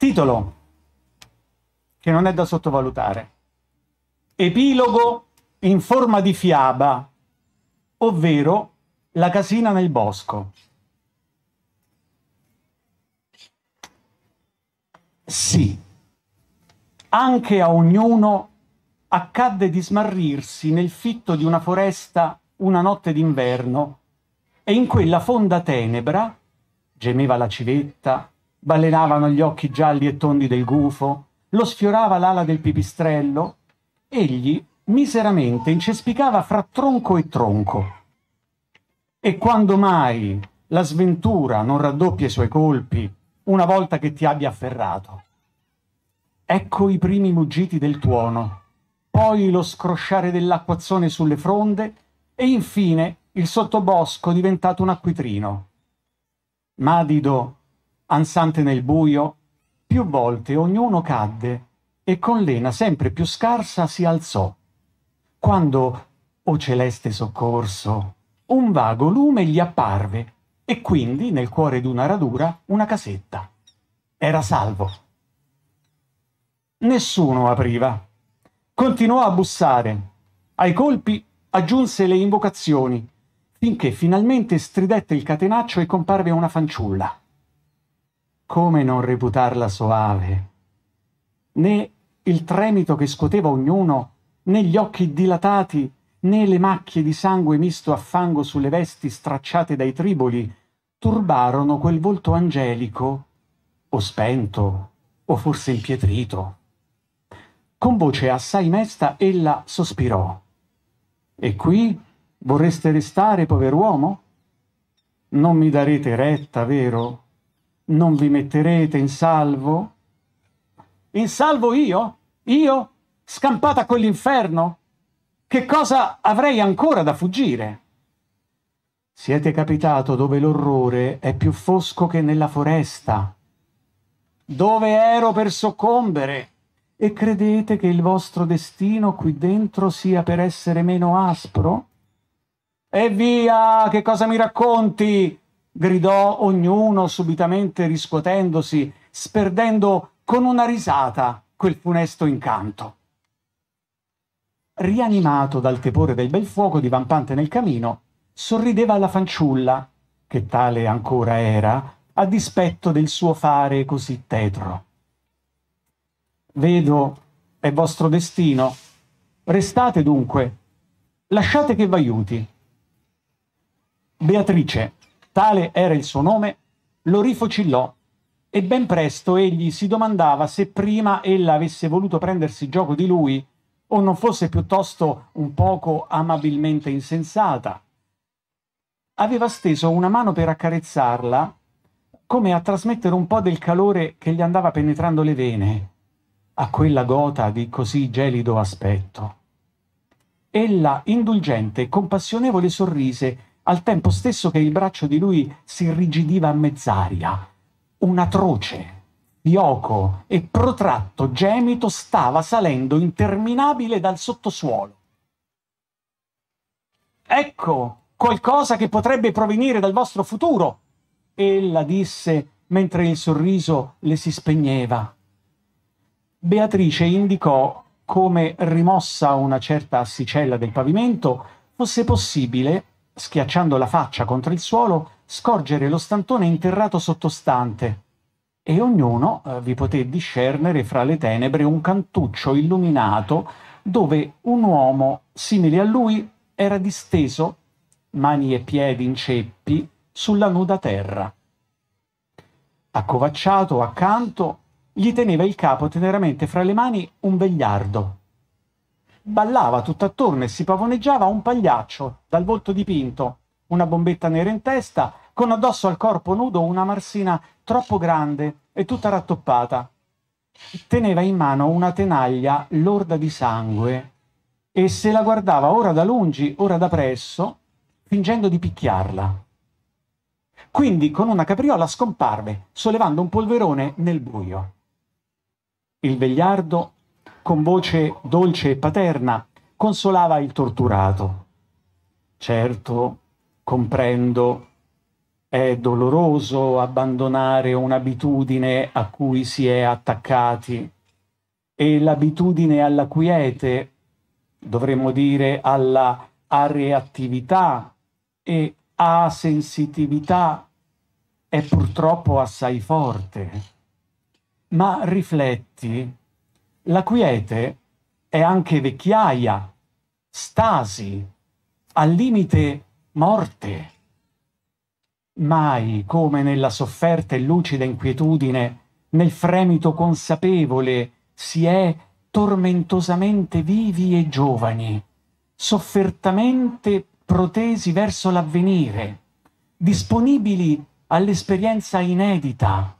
Titolo che non è da sottovalutare. Epilogo in forma di fiaba, ovvero la casina nel bosco. Sì, anche a ognuno accadde di smarrirsi nel fitto di una foresta una notte d'inverno e in quella fonda tenebra, gemeva la civetta, balenavano gli occhi gialli e tondi del gufo, lo sfiorava l'ala del pipistrello, egli miseramente incespicava fra tronco e tronco. E quando mai la sventura non raddoppia i suoi colpi una volta che ti abbia afferrato? Ecco i primi muggiti del tuono, poi lo scrosciare dell'acquazzone sulle fronde e infine il sottobosco diventato un acquitrino. Madido ansante nel buio, più volte ognuno cadde e con lena sempre più scarsa si alzò. Quando, o celeste soccorso, un vago lume gli apparve e quindi nel cuore d'una radura una casetta. Era salvo. Nessuno apriva. Continuò a bussare. Ai colpi aggiunse le invocazioni, finché finalmente stridette il catenaccio e comparve una fanciulla come non reputarla soave? Né il tremito che scuoteva ognuno, né gli occhi dilatati, né le macchie di sangue misto a fango sulle vesti stracciate dai triboli, turbarono quel volto angelico, o spento, o forse impietrito. Con voce assai mesta ella sospirò. E qui vorreste restare, pover'uomo? Non mi darete retta, vero? non vi metterete in salvo? In salvo io? Io? Scampata a quell'inferno? Che cosa avrei ancora da fuggire? Siete capitato dove l'orrore è più fosco che nella foresta, dove ero per soccombere e credete che il vostro destino qui dentro sia per essere meno aspro? E via, che cosa mi racconti? gridò ognuno subitamente riscuotendosi, sperdendo con una risata quel funesto incanto. Rianimato dal tepore del bel fuoco divampante nel camino, sorrideva alla fanciulla, che tale ancora era, a dispetto del suo fare così tetro. Vedo, è vostro destino. Restate dunque, lasciate che v'aiuti. Beatrice, tale era il suo nome, lo rifocillò e ben presto egli si domandava se prima ella avesse voluto prendersi gioco di lui o non fosse piuttosto un poco amabilmente insensata. Aveva steso una mano per accarezzarla, come a trasmettere un po' del calore che gli andava penetrando le vene, a quella gota di così gelido aspetto. Ella, indulgente e compassionevole, sorrise al tempo stesso che il braccio di lui si irrigidiva a mezz'aria. Un atroce, fioco e protratto gemito stava salendo interminabile dal sottosuolo. Ecco qualcosa che potrebbe provenire dal vostro futuro, ella disse mentre il sorriso le si spegneva. Beatrice indicò come rimossa una certa assicella del pavimento fosse possibile schiacciando la faccia contro il suolo, scorgere lo stantone interrato sottostante, e ognuno eh, vi poté discernere fra le tenebre un cantuccio illuminato dove un uomo simile a lui era disteso, mani e piedi in ceppi, sulla nuda terra. Accovacciato accanto, gli teneva il capo teneramente fra le mani un vegliardo, Ballava tutt'attorno e si pavoneggiava un pagliaccio dal volto dipinto, una bombetta nera in testa, con addosso al corpo nudo una marsina troppo grande e tutta rattoppata. Teneva in mano una tenaglia lorda di sangue e se la guardava ora da lungi, ora da presso, fingendo di picchiarla. Quindi con una capriola scomparve, sollevando un polverone nel buio. Il vegliardo con voce dolce e paterna, consolava il torturato. Certo, comprendo, è doloroso abbandonare un'abitudine a cui si è attaccati e l'abitudine alla quiete, dovremmo dire alla reattività e asensitività, è purtroppo assai forte. Ma rifletti la quiete è anche vecchiaia, stasi, al limite morte. Mai come nella sofferta e lucida inquietudine, nel fremito consapevole, si è tormentosamente vivi e giovani, soffertamente protesi verso l'avvenire, disponibili all'esperienza inedita,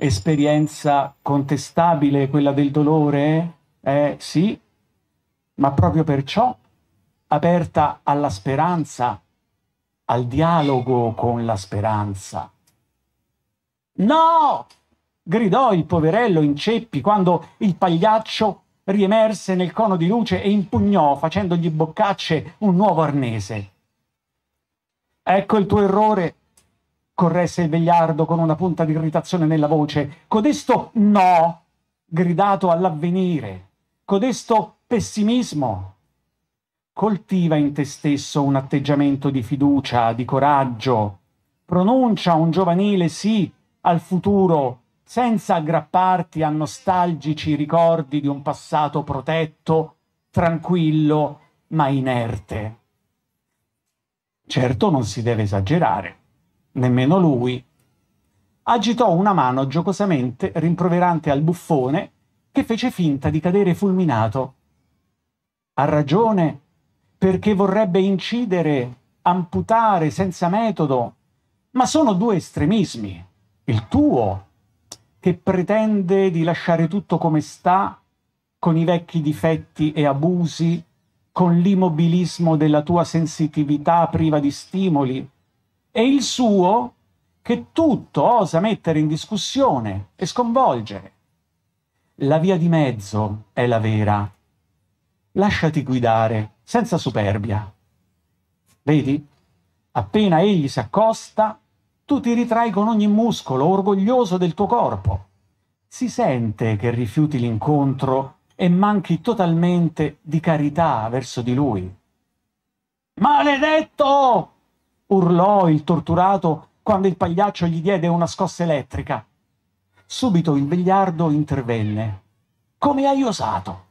esperienza contestabile, quella del dolore? Eh sì, ma proprio perciò aperta alla speranza, al dialogo con la speranza. No! gridò il poverello in ceppi quando il pagliaccio riemerse nel cono di luce e impugnò, facendogli boccacce, un nuovo arnese. Ecco il tuo errore, corresse il vegliardo con una punta di irritazione nella voce. Codesto no, gridato all'avvenire. Codesto pessimismo. Coltiva in te stesso un atteggiamento di fiducia, di coraggio. Pronuncia un giovanile sì al futuro senza aggrapparti a nostalgici ricordi di un passato protetto, tranquillo, ma inerte. Certo non si deve esagerare nemmeno lui, agitò una mano giocosamente rimproverante al buffone che fece finta di cadere fulminato. Ha ragione, perché vorrebbe incidere, amputare senza metodo, ma sono due estremismi. Il tuo, che pretende di lasciare tutto come sta, con i vecchi difetti e abusi, con l'immobilismo della tua sensitività priva di stimoli, è il suo che tutto osa mettere in discussione e sconvolgere. La via di mezzo è la vera. Lasciati guidare, senza superbia. Vedi? Appena egli si accosta, tu ti ritrai con ogni muscolo, orgoglioso del tuo corpo. Si sente che rifiuti l'incontro e manchi totalmente di carità verso di lui. Maledetto! urlò il torturato quando il pagliaccio gli diede una scossa elettrica. Subito il vegliardo intervenne. Come hai osato?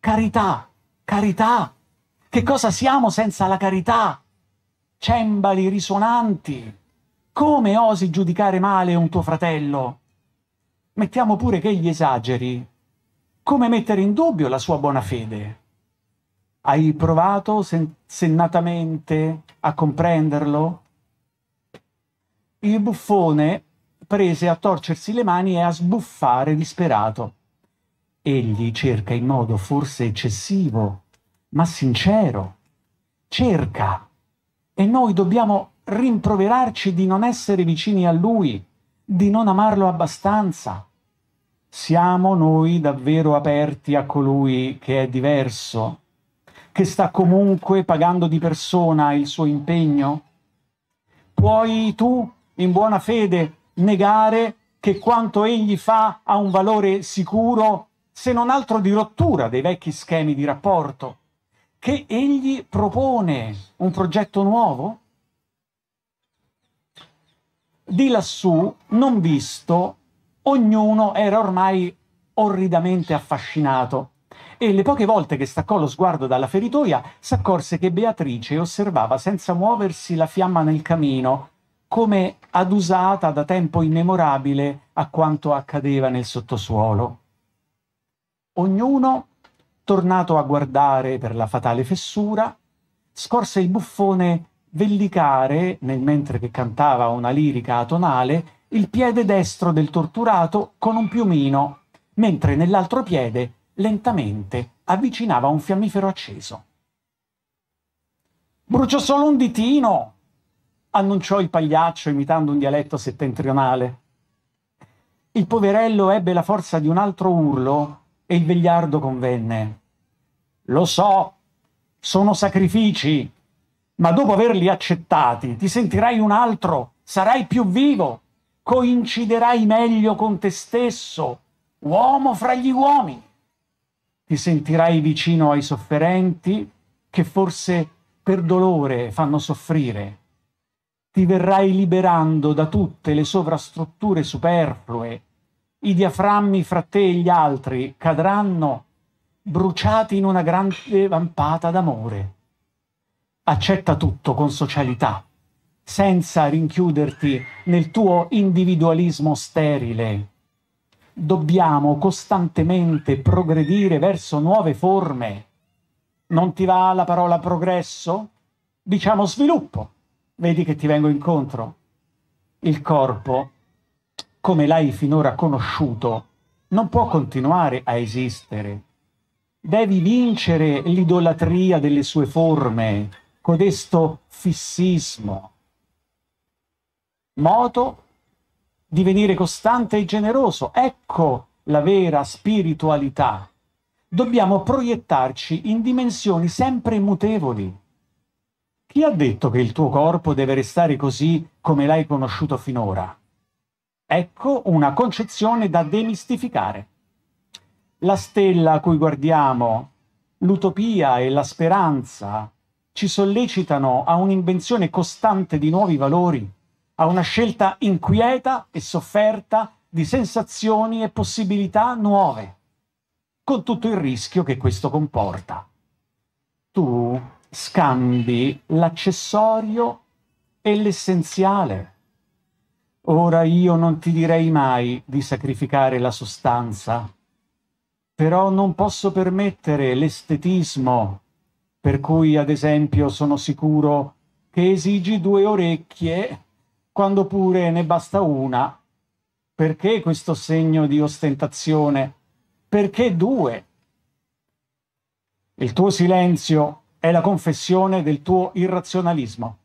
Carità, carità! Che cosa siamo senza la carità? Cembali risuonanti! Come osi giudicare male un tuo fratello? Mettiamo pure che gli esageri. Come mettere in dubbio la sua buona fede? Hai provato sen- sennatamente a comprenderlo? Il buffone prese a torcersi le mani e a sbuffare disperato. Egli cerca in modo forse eccessivo, ma sincero. Cerca. E noi dobbiamo rimproverarci di non essere vicini a lui, di non amarlo abbastanza. Siamo noi davvero aperti a colui che è diverso? che sta comunque pagando di persona il suo impegno? Puoi tu, in buona fede, negare che quanto egli fa ha un valore sicuro, se non altro di rottura dei vecchi schemi di rapporto? Che egli propone un progetto nuovo? Di lassù, non visto, ognuno era ormai orridamente affascinato e le poche volte che staccò lo sguardo dalla feritoia s'accorse che Beatrice osservava senza muoversi la fiamma nel camino, come adusata da tempo immemorabile a quanto accadeva nel sottosuolo. Ognuno, tornato a guardare per la fatale fessura, scorse il buffone vellicare, nel mentre che cantava una lirica atonale, il piede destro del torturato con un piumino, mentre nell'altro piede lentamente avvicinava un fiammifero acceso. Brucio solo un ditino! annunciò il pagliaccio imitando un dialetto settentrionale. Il poverello ebbe la forza di un altro urlo e il vegliardo convenne. Lo so, sono sacrifici, ma dopo averli accettati ti sentirai un altro, sarai più vivo, coinciderai meglio con te stesso, uomo fra gli uomini ti sentirai vicino ai sofferenti che forse per dolore fanno soffrire. Ti verrai liberando da tutte le sovrastrutture superflue. I diaframmi fra te e gli altri cadranno bruciati in una grande vampata d'amore. Accetta tutto con socialità senza rinchiuderti nel tuo individualismo sterile dobbiamo costantemente progredire verso nuove forme. Non ti va la parola progresso? Diciamo sviluppo. Vedi che ti vengo incontro. Il corpo, come l'hai finora conosciuto, non può continuare a esistere. Devi vincere l'idolatria delle sue forme, codesto fissismo. Moto divenire costante e generoso. Ecco la vera spiritualità. Dobbiamo proiettarci in dimensioni sempre mutevoli. Chi ha detto che il tuo corpo deve restare così come l'hai conosciuto finora? Ecco una concezione da demistificare. La stella a cui guardiamo, l'utopia e la speranza ci sollecitano a un'invenzione costante di nuovi valori, a una scelta inquieta e sofferta di sensazioni e possibilità nuove, con tutto il rischio che questo comporta. Tu scambi l'accessorio e l'essenziale. Ora io non ti direi mai di sacrificare la sostanza, però non posso permettere l'estetismo, per cui ad esempio sono sicuro che esigi due orecchie quando pure ne basta una. Perché questo segno di ostentazione? Perché due? Il tuo silenzio è la confessione del tuo irrazionalismo.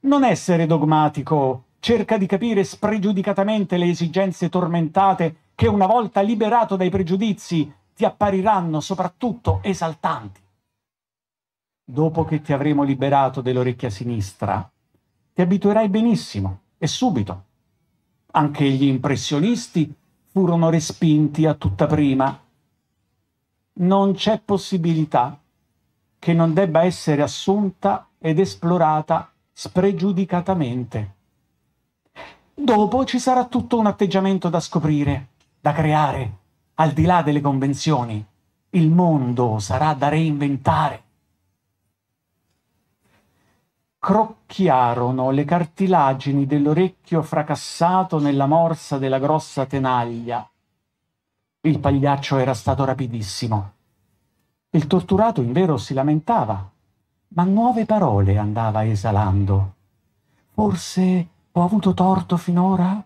Non essere dogmatico, cerca di capire spregiudicatamente le esigenze tormentate che una volta liberato dai pregiudizi ti appariranno soprattutto esaltanti. Dopo che ti avremo liberato dell'orecchia sinistra, ti abituerai benissimo e subito. Anche gli impressionisti furono respinti a tutta prima. Non c'è possibilità che non debba essere assunta ed esplorata spregiudicatamente. Dopo ci sarà tutto un atteggiamento da scoprire, da creare, al di là delle convenzioni. Il mondo sarà da reinventare crocchiarono le cartilagini dell'orecchio fracassato nella morsa della grossa tenaglia. Il pagliaccio era stato rapidissimo. Il torturato invero si lamentava, ma nuove parole andava esalando. Forse ho avuto torto finora?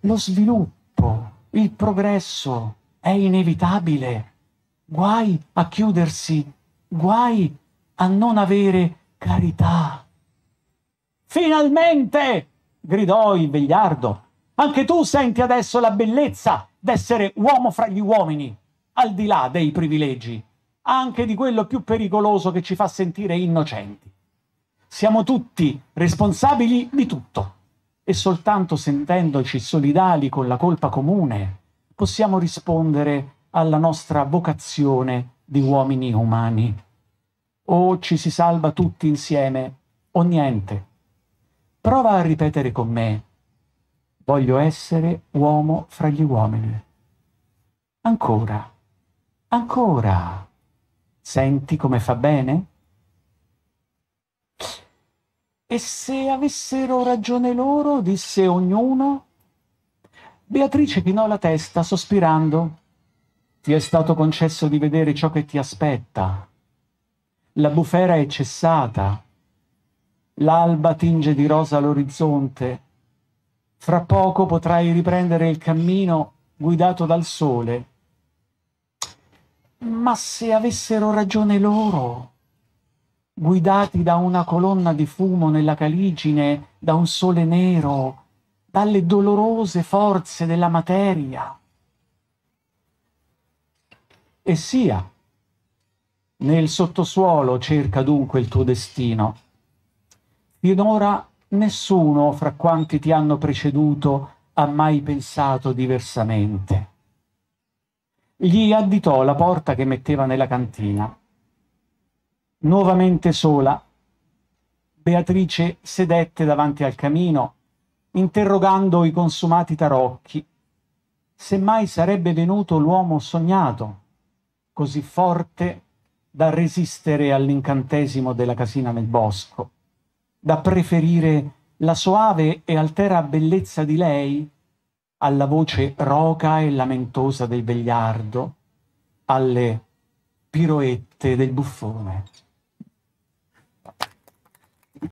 Lo sviluppo, il progresso è inevitabile. Guai a chiudersi, guai a non avere carità. Finalmente! gridò il vegliardo. Anche tu senti adesso la bellezza d'essere uomo fra gli uomini, al di là dei privilegi, anche di quello più pericoloso che ci fa sentire innocenti. Siamo tutti responsabili di tutto e soltanto sentendoci solidali con la colpa comune possiamo rispondere alla nostra vocazione di uomini umani o ci si salva tutti insieme o niente. Prova a ripetere con me, voglio essere uomo fra gli uomini. Ancora, ancora. Senti come fa bene? E se avessero ragione loro, disse ognuno? Beatrice chinò la testa, sospirando. Ti è stato concesso di vedere ciò che ti aspetta, la bufera è cessata, l'alba tinge di rosa l'orizzonte, fra poco potrai riprendere il cammino guidato dal sole. Ma se avessero ragione loro, guidati da una colonna di fumo nella caligine, da un sole nero, dalle dolorose forze della materia. E sia nel sottosuolo cerca dunque il tuo destino. Finora nessuno fra quanti ti hanno preceduto ha mai pensato diversamente. Gli additò la porta che metteva nella cantina. Nuovamente sola, Beatrice sedette davanti al camino, interrogando i consumati tarocchi. Semmai sarebbe venuto l'uomo sognato, così forte da resistere all'incantesimo della casina nel bosco, da preferire la soave e altera bellezza di lei alla voce roca e lamentosa del vegliardo, alle piroette del buffone.